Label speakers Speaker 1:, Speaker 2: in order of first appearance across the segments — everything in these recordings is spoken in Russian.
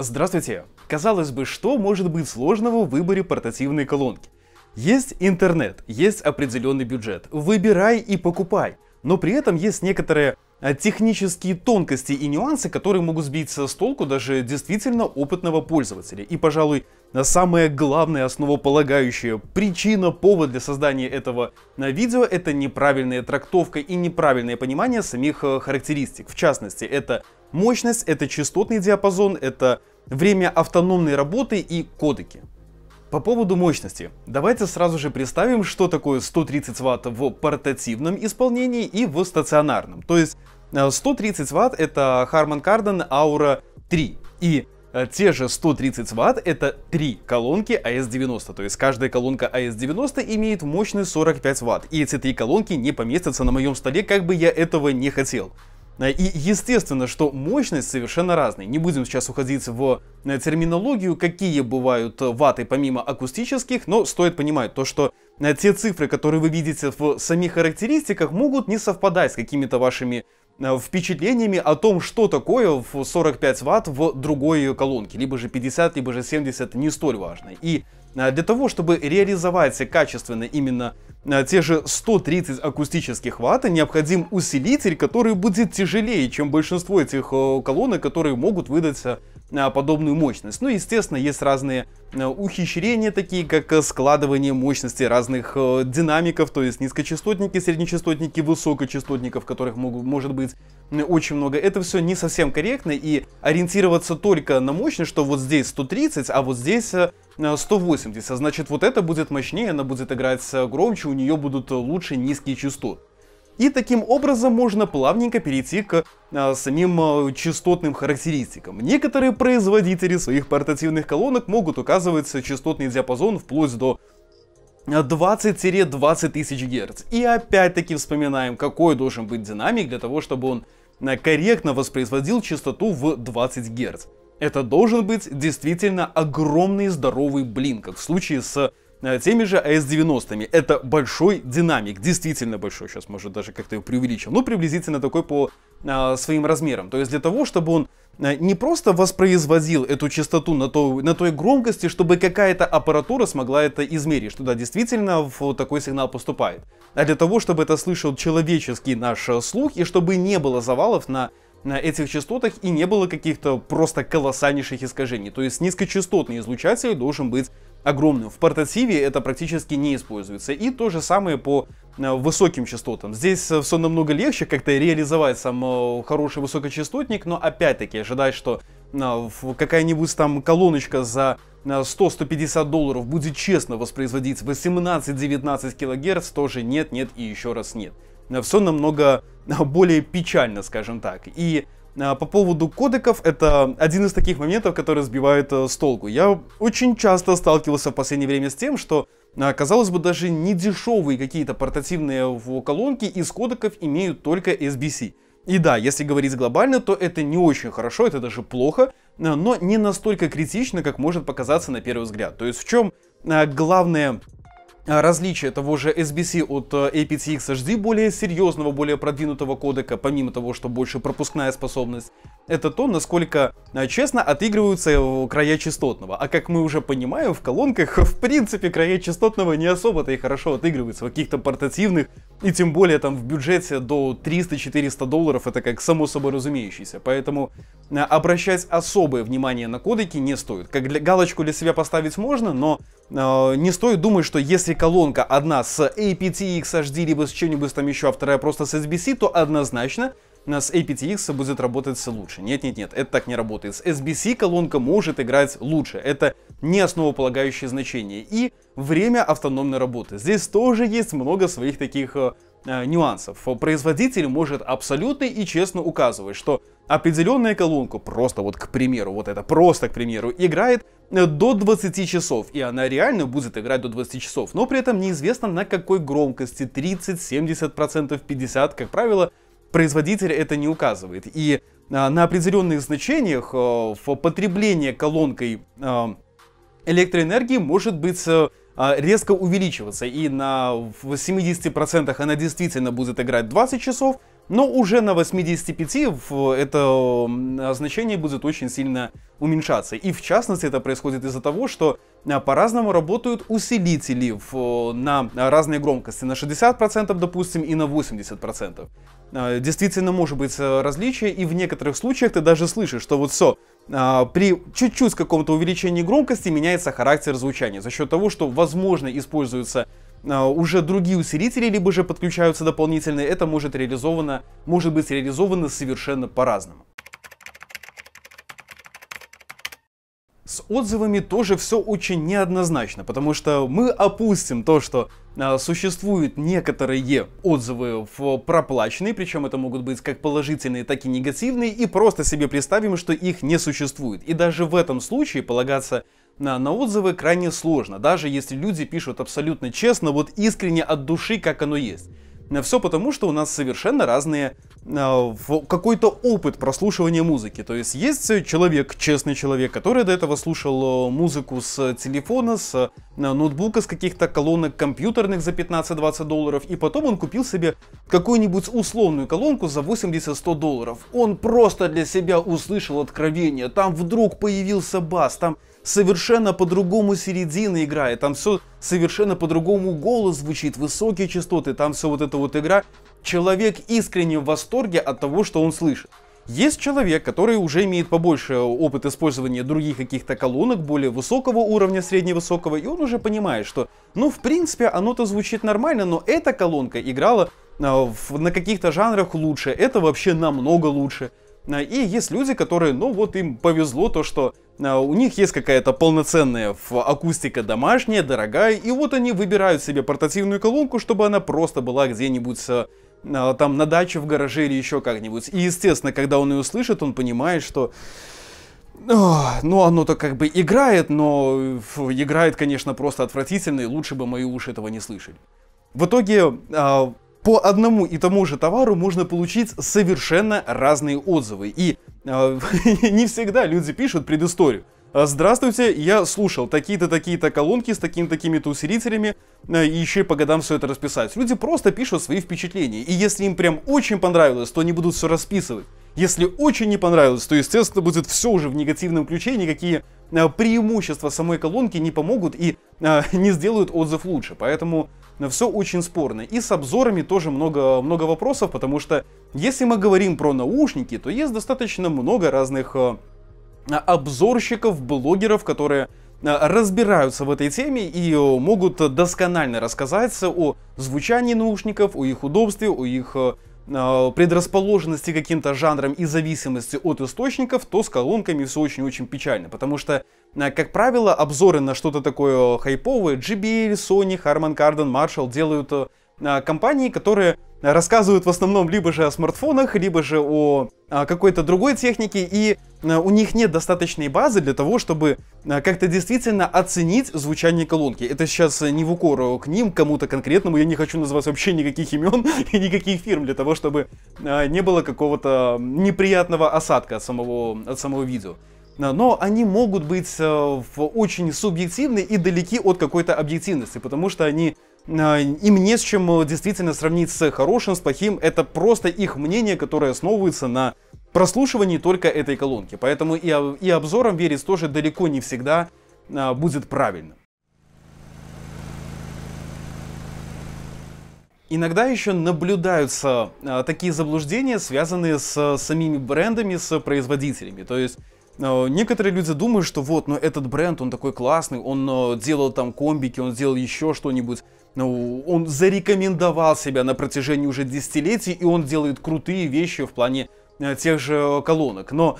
Speaker 1: Здравствуйте! Казалось бы, что может быть сложного в выборе портативной колонки? Есть интернет, есть определенный бюджет, выбирай и покупай. Но при этом есть некоторые а, технические тонкости и нюансы, которые могут сбиться с толку даже действительно опытного пользователя. И, пожалуй, самая главная основополагающая причина, повод для создания этого э, видео — это неправильная трактовка и неправильное понимание самих э, характеристик. В частности, это мощность, это частотный диапазон, это время автономной работы и кодеки. По поводу мощности. Давайте сразу же представим, что такое 130 Вт в портативном исполнении и в стационарном. То есть 130 э, Вт это Harman Kardon Aura 3. И Э, те же 130 Вт это три колонки AS90, а то есть каждая колонка AS90 а имеет мощность 45 Вт, и эти три колонки не поместятся на моем столе, как бы я этого не хотел. Э, и естественно, что мощность совершенно разная. Не будем сейчас уходить в э, терминологию, какие бывают ваты помимо акустических, но стоит понимать то, что те цифры, которые вы видите в самих характеристиках, могут не совпадать с какими-то вашими Э, впечатлениями о том, что такое в 45 ватт в другой колонке, либо же 50, либо же 70, не столь важно. И э, для того, чтобы реализовать качественно именно а, те же 130 акустических ватт необходим усилитель, который будет тяжелее, чем большинство этих э, колонок, которые могут выдать а, подобную мощность. Ну, естественно, есть разные э, ухищрения, такие как э, складывание мощности разных динамиков, то есть низкочастотники, среднечастотники, высокочастотников, которых могут, может быть очень много. Это все не совсем корректно, и ориентироваться только на мощность, что вот здесь 130, а вот здесь 180. Э, Значит, вот это будет мощнее, она будет играть э, громче, у нее будут э, лучше низкие частоты. И таким образом можно плавненько перейти к а, самим а, частотным характеристикам. Некоторые производители своих портативных колонок могут указывать частотный диапазон вплоть до 20-20 тысяч Гц. И опять-таки вспоминаем, какой должен быть динамик для того, чтобы он корректно воспроизводил частоту в 20 Гц. Это должен быть действительно огромный здоровый блин, как в случае с э, теми же AS90. Это большой динамик, действительно большой, сейчас может даже как-то его преувеличил, но ну, приблизительно такой по а, своим размерам. То есть для того, чтобы он э, не просто воспроизводил эту частоту на, то, на той громкости, чтобы какая-то аппаратура смогла это измерить, что да, действительно в такой сигнал поступает, а для того, чтобы это слышал человеческий наш слух и чтобы не было завалов на на этих частотах и не было каких-то просто колоссальнейших искажений. То есть низкочастотный излучатель должен быть огромным. В портативе это практически не используется. И то же самое по э, высоким частотам. Здесь э, все намного легче как-то реализовать сам э, хороший высокочастотник, но опять-таки ожидать, что какая-нибудь там колоночка за 100-150 долларов будет честно воспроизводить 18-19 кГц, тоже нет, нет и еще раз нет. Э, все намного э, более печально, скажем так. И э, по поводу кодеков, это один из таких моментов, которые сбивают с толку. Я очень часто сталкивался в последнее время с тем, что, казалось бы, даже не дешевые какие-то портативные колонки из кодеков имеют только SBC. И да, если говорить глобально, то это не очень хорошо, это даже плохо, но не настолько критично, как может показаться на первый взгляд. То есть в чем главное? А, различие того же SBC от э, APTX HD более серьезного, более продвинутого кодека, помимо того, что больше пропускная способность, это то, насколько э, честно отыгрываются э, края частотного. А как мы уже понимаем, в колонках в принципе края частотного не особо-то и хорошо отыгрываются в каких-то портативных, и тем более там в бюджете до 300-400 долларов, это как само собой разумеющееся. Поэтому Э, обращать особое внимание на кодеки не стоит. Как для, галочку для себя поставить можно, но э, не стоит думать, что если колонка одна с APTX HD, либо с чем-нибудь там еще, а вторая просто с SBC, то однозначно э, с APTX будет работать лучше. Нет-нет-нет, это так не работает. С SBC колонка может играть лучше. Это не основополагающее значение. И время автономной работы. Здесь тоже есть много своих таких э, Э, нюансов. Производитель может абсолютно и честно указывать, что определенная колонка, просто вот к примеру, вот это просто к примеру, играет э, до 20 часов, и она реально будет играть до 20 часов, но при этом неизвестно на какой громкости, 30, 70%, 50, как правило, производитель это не указывает. И э, на определенных значениях в потребление колонкой электроэнергии может быть а, резко увеличиваться. И на 70% она действительно будет играть 20 часов, но уже на 85 это значение будет очень сильно уменьшаться. И в частности это происходит из-за того, что а, по-разному работают усилители в, на разные громкости, на 60%, допустим, и на 80%. А, действительно может быть э, различие, и в некоторых случаях ты даже слышишь, что вот все, а, при чуть-чуть каком-то увеличении громкости меняется характер звучания за счет того, что, возможно, используются а, уже другие усилители, либо же подключаются дополнительные, это может, реализовано, может быть реализовано совершенно по-разному. отзывами тоже все очень неоднозначно, потому что мы опустим то, что а, существуют некоторые отзывы в проплаченные, причем это могут быть как положительные, так и негативные, и просто себе представим, что их не существует. И даже в этом случае полагаться на, на отзывы крайне сложно, даже если люди пишут абсолютно честно, вот искренне от души, как оно есть. Э, Все потому, что у нас совершенно разные э, какой-то опыт прослушивания музыки. То есть есть э, человек, честный человек, который до этого слушал музыку с телефона, с ноутбука, с каких-то колонок компьютерных за 15-20 долларов, и потом он купил себе какую-нибудь условную колонку за 80-100 долларов. Он просто для себя услышал откровение, там вдруг появился бас, там совершенно по-другому середина играет, там все совершенно по-другому голос звучит, высокие частоты, там все вот эта вот игра. Человек искренне в восторге от того, что он слышит. Есть человек, который уже имеет побольше опыт использования других каких-то колонок, более высокого уровня, средневысокого, и он уже понимает, что, ну, в принципе, оно-то звучит нормально, но эта колонка играла э, на каких-то жанрах лучше, это вообще намного лучше. Э, и есть люди, которые, ну вот им повезло то, что а, у них есть какая-то полноценная акустика домашняя, дорогая, и вот они выбирают себе портативную колонку, чтобы она просто была где-нибудь э, а, там на даче, в гараже или еще как-нибудь. И, естественно, когда он ее слышит, он понимает, что ну, оно-то как бы играет, но играет, конечно, просто отвратительно, и лучше бы мои уши этого не слышали. В итоге а, по одному и тому же товару можно получить совершенно разные отзывы. И а, не всегда люди пишут предысторию. А, здравствуйте, я слушал такие-то, такие-то колонки с такими такими-то усилителями, а, и еще и по годам все это расписать. Люди просто пишут свои впечатления, и если им прям очень понравилось, то они будут все расписывать. Если очень не понравилось, то, естественно, будет все уже в негативном ключе, никакие преимущества самой колонки не помогут и не сделают отзыв лучше. Поэтому все очень спорно. И с обзорами тоже много, много вопросов, потому что если мы говорим про наушники, то есть достаточно много разных э, обзорщиков, блогеров, которые э, разбираются в этой теме и э, могут досконально рассказать о звучании наушников, о их удобстве, о их предрасположенности каким-то жанром и зависимости от источников, то с колонками все очень-очень печально, потому что как правило, обзоры на что-то такое хайповое JBL, Sony, Harman Kardon, Marshall делают э, компании, которые рассказывают в основном либо же о смартфонах, либо же о а, какой-то другой технике, и э, у них нет достаточной базы для того, чтобы э, как-то действительно оценить звучание колонки. Это сейчас не в укор к ним, кому-то конкретному, я не хочу называть вообще никаких имен и никаких фирм, для того, чтобы не было какого-то неприятного осадка от самого, от самого видео но они могут быть э, очень субъективны и далеки от какой-то объективности, потому что они э, им не с чем э, действительно сравнить с хорошим, с плохим. Это просто их мнение, которое основывается на прослушивании только этой колонки. Поэтому и, и обзором верить тоже далеко не всегда будет правильно. Иногда еще наблюдаются такие заблуждения, связанные с самими брендами, с производителями. То есть а, некоторые люди думают, что вот, ну этот бренд, он такой классный, он а, делал там комбики, он сделал еще что-нибудь. Ну, он зарекомендовал себя на протяжении уже десятилетий, и он делает крутые вещи в плане а, тех же колонок. Но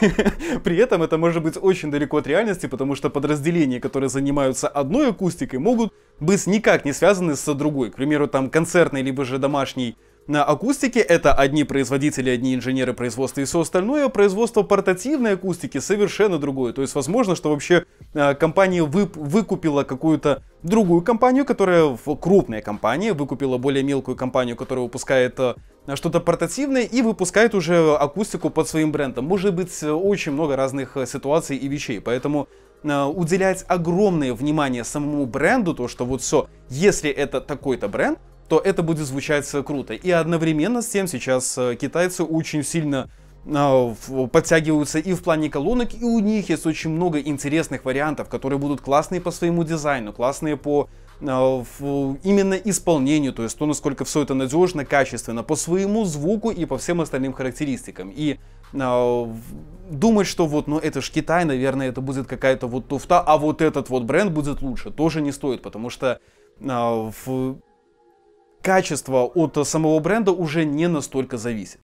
Speaker 1: при этом это может быть очень далеко от реальности, потому что подразделения, которые занимаются одной акустикой, могут быть никак не связаны с другой. К примеру, там концертный либо же домашний на акустике это одни производители, одни инженеры производства и все остальное. Производство портативной акустики совершенно другое. То есть возможно, что вообще э, компания вып- выкупила какую-то другую компанию, которая крупная компания, выкупила более мелкую компанию, которая выпускает э, что-то портативное и выпускает уже акустику под своим брендом. Может быть э, очень много разных ситуаций и вещей, поэтому уделять огромное внимание самому бренду, то что вот все, если это такой-то бренд, то это будет звучать э, круто. И одновременно с тем сейчас э, китайцы очень сильно а, подтягиваются и в плане колонок, и у них есть очень много интересных вариантов, которые будут классные по своему дизайну, классные по а, именно исполнению, то есть то, насколько все это надежно, качественно, по своему звуку и по всем остальным характеристикам. И а, думать, что вот, ну это ж Китай, наверное, это будет какая-то вот туфта, а вот этот вот бренд будет лучше, тоже не стоит, потому что качество от самого бренда уже не настолько зависит.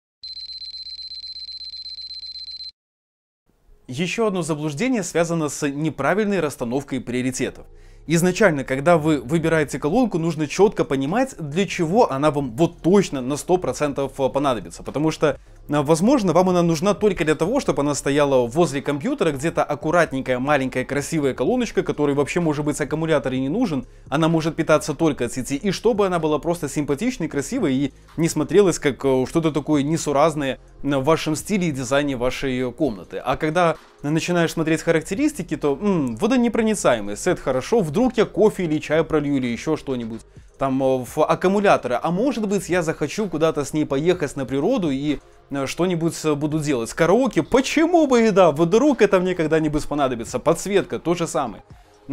Speaker 1: Еще одно заблуждение связано с неправильной расстановкой приоритетов. Изначально, когда вы выбираете колонку, нужно четко понимать, для чего она вам вот точно на 100% э, понадобится. Потому что, э, возможно, вам она нужна только для того, чтобы она стояла возле компьютера, где-то аккуратненькая, маленькая, красивая колоночка, которой вообще, может быть, аккумулятор и не нужен. Она может питаться только от сети. И чтобы она была просто симпатичной, красивой и не смотрелась как э, что-то такое несуразное, в вашем стиле и дизайне вашей комнаты. А когда начинаешь смотреть характеристики, то м-м, водонепроницаемый, сет хорошо, вдруг я кофе или чай пролью или еще что-нибудь там э, в аккумуляторы, а может быть я захочу куда-то с ней поехать на природу и э, что-нибудь э, буду делать. Караоке, почему бы и да, вдруг это мне когда-нибудь понадобится. Подсветка, то же самое.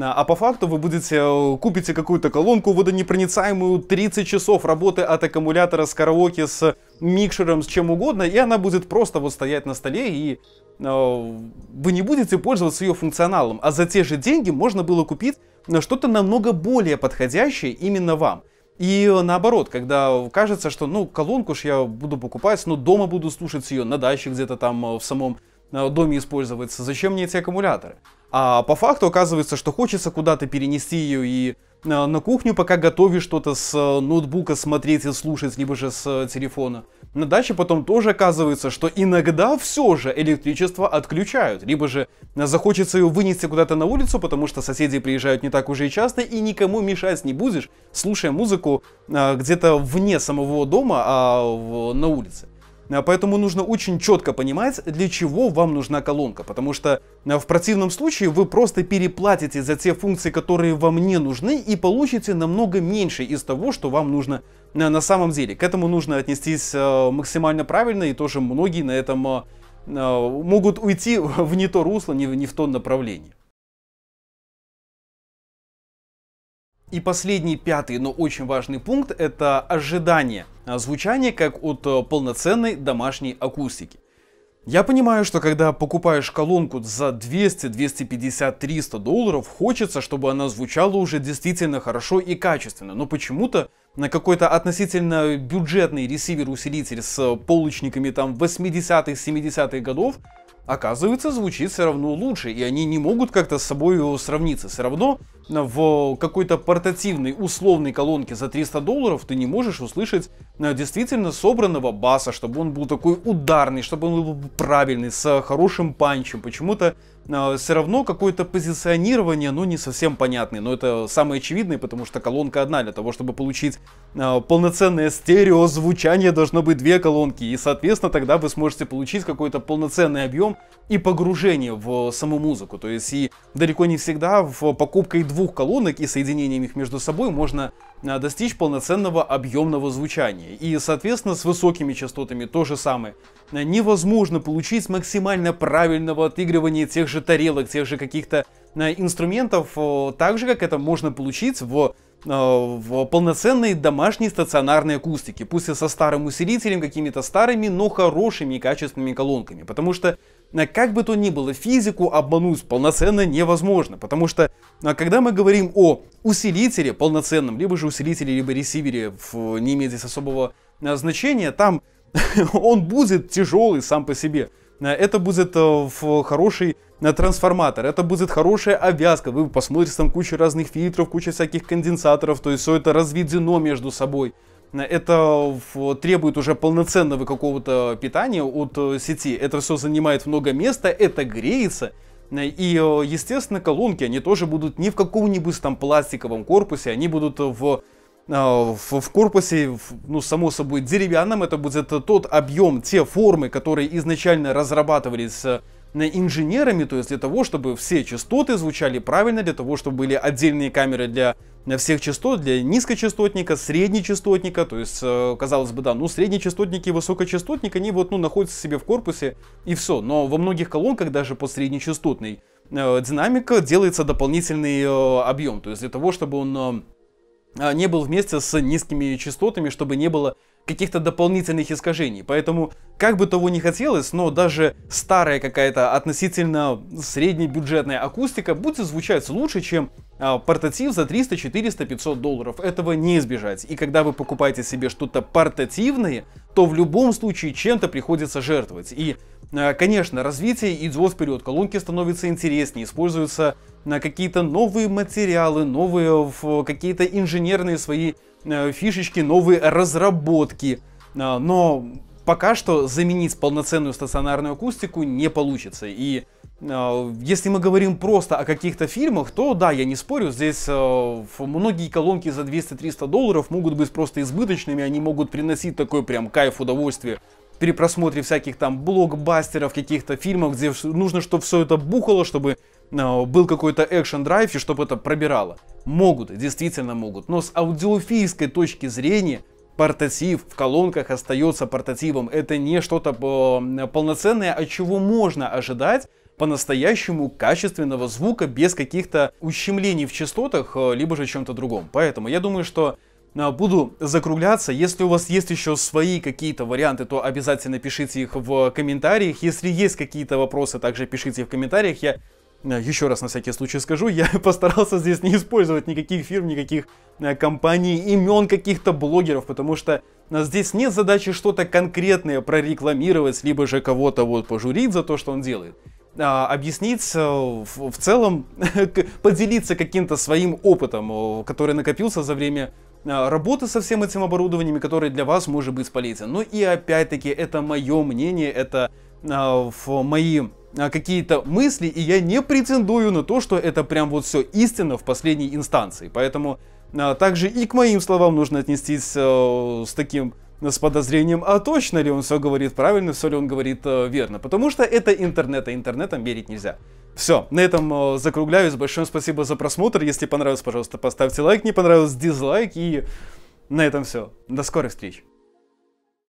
Speaker 1: А по факту вы будете, э, купите какую-то колонку водонепроницаемую, 30 часов работы от аккумулятора с караоке, с микшером, с чем угодно, и она будет просто вот стоять на столе и э, вы не будете пользоваться ее функционалом, а за те же деньги можно было купить э, что-то намного более подходящее именно вам. И наоборот, когда кажется, что ну колонку ж я буду покупать, но ну, дома буду слушать ее на даче где-то там в самом Э, доме используется, зачем мне эти аккумуляторы? А по факту оказывается, что хочется куда-то перенести ее и э, на кухню, пока готовишь что-то с э, ноутбука смотреть и слушать, либо же с телефона. На даче потом тоже оказывается, что иногда все же электричество отключают, либо же захочется ее вынести куда-то на улицу, потому что соседи приезжают не так уже и часто, и никому мешать не будешь, слушая музыку где-то вне самого дома, а на улице. А поэтому нужно очень четко понимать, для чего вам нужна колонка, потому что а, в противном случае вы просто переплатите за те функции, которые вам не нужны, и получите намного меньше из того, что вам нужно а, на самом деле. К этому нужно отнестись максимально правильно, и тоже многие на этом могут уйти в не то русло, не в то направление. И последний, пятый, но очень важный пункт – это ожидание а звучания как от э, полноценной домашней акустики. Я понимаю, что когда покупаешь колонку за 200, 250, 300 долларов, хочется, чтобы она звучала уже действительно хорошо и качественно, но почему-то на какой-то относительно бюджетный ресивер-усилитель с полочниками там 80-х, 70-х годов оказывается звучит все равно лучше, и они не могут как-то с собой его э, сравниться. Все равно в какой-то портативной условной колонке за 300 долларов ты не можешь услышать э, действительно собранного баса, чтобы он был такой ударный, чтобы он был правильный, с хорошим панчем. Почему-то э, все равно какое-то позиционирование, ну, не совсем понятное. Но это самое очевидное, потому что колонка одна. Для того, чтобы получить э, полноценное стереозвучание, должно быть две колонки. И, соответственно, тогда вы сможете получить какой-то полноценный объем и погружение в саму музыку. То есть и далеко не всегда в покупкой двух колонок и соединением их между собой можно а, достичь полноценного объемного звучания. И, соответственно, с высокими частотами то же самое. А, невозможно получить максимально правильного отыгрывания тех же тарелок, тех же каких-то а, инструментов, так же, как это можно получить в в полноценной домашней стационарной акустике, пусть и со старым усилителем, какими-то старыми, но хорошими и качественными колонками. Потому что как бы то ни было, физику обмануть полноценно невозможно, потому что а, когда мы говорим о усилителе полноценном, либо же усилителе, либо ресивере в, не имеет здесь особого а, значения, там он будет тяжелый сам по себе. А, это будет в э, хороший трансформатор, это будет хорошая обвязка. Вы посмотрите, там куча разных фильтров, куча всяких конденсаторов, то есть все это разведено между собой это требует уже полноценного какого-то питания от э, сети. Это все занимает много места, это греется. И, э, естественно, колонки, они тоже будут не в каком-нибудь там пластиковом корпусе, они будут в э, в, в корпусе, в, ну, само собой, деревянном, это будет тот объем, те формы, которые изначально разрабатывались инженерами, то есть для того, чтобы все частоты звучали правильно, для того, чтобы были отдельные камеры для Э, всех частот для низкочастотника, среднечастотника, то есть, э, казалось бы, да, ну, среднечастотники и высокочастотник, они вот, ну, находятся себе в корпусе и все, но во многих колонках даже по среднечастотной э, динамика делается дополнительный объем, то есть для того, чтобы он не был вместе с низкими частотами, чтобы не было каких-то дополнительных искажений. Поэтому, как бы того ни хотелось, но даже старая какая-то относительно среднебюджетная акустика будет звучать лучше, чем а, портатив за 300, 400, 500 долларов. Этого не избежать. И когда вы покупаете себе что-то портативное, то в любом случае чем-то приходится жертвовать. И а, Конечно, развитие идет вперед, колонки становятся интереснее, используются на какие-то новые материалы, новые какие-то инженерные свои Э, фишечки, новые разработки. Э, но пока что заменить полноценную стационарную акустику не получится. И э, если мы говорим просто о каких-то фильмах, то да, я не спорю, здесь многие колонки за 200-300 долларов могут быть просто избыточными, они могут приносить такой прям кайф, удовольствие при просмотре всяких там блокбастеров, каких-то фильмов, где нужно, чтобы все это бухало, чтобы Э, был какой-то экшен-драйв и чтобы это пробирало. Могут, действительно могут, но с аудиофильской точки зрения портатив в колонках остается портативом. Это не что-то э, полноценное, от а чего можно ожидать по-настоящему качественного звука без каких-то ущемлений в частотах, э, либо же чем-то другом. Поэтому я думаю, что буду закругляться. Если у вас есть еще свои какие-то варианты, то обязательно пишите их в комментариях. Если есть какие-то вопросы, также пишите в комментариях. Я Э, еще раз на всякий случай скажу, я постарался здесь не использовать никаких фирм, никаких э, компаний, имен каких-то блогеров, потому что э, здесь нет задачи что-то конкретное прорекламировать, либо же кого-то вот пожурить за то, что он делает. А, объяснить в, в целом, поделиться каким-то своим опытом, который накопился за время работы со всем этим оборудованием, который для вас может быть полезен. Ну и опять-таки, это мое мнение, это а, в мои а, какие-то мысли, и я не претендую на то, что это прям вот все истина в последней инстанции. Поэтому а, также и к моим словам нужно отнестись э, с таким с подозрением, а точно ли он все говорит правильно, все ли он говорит э, верно. Потому что это интернет, а интернетом верить нельзя. Все, на этом э, закругляюсь. Большое спасибо за просмотр. Если понравилось, пожалуйста, поставьте лайк. Не понравилось, дизлайк. И на этом все. До скорых встреч.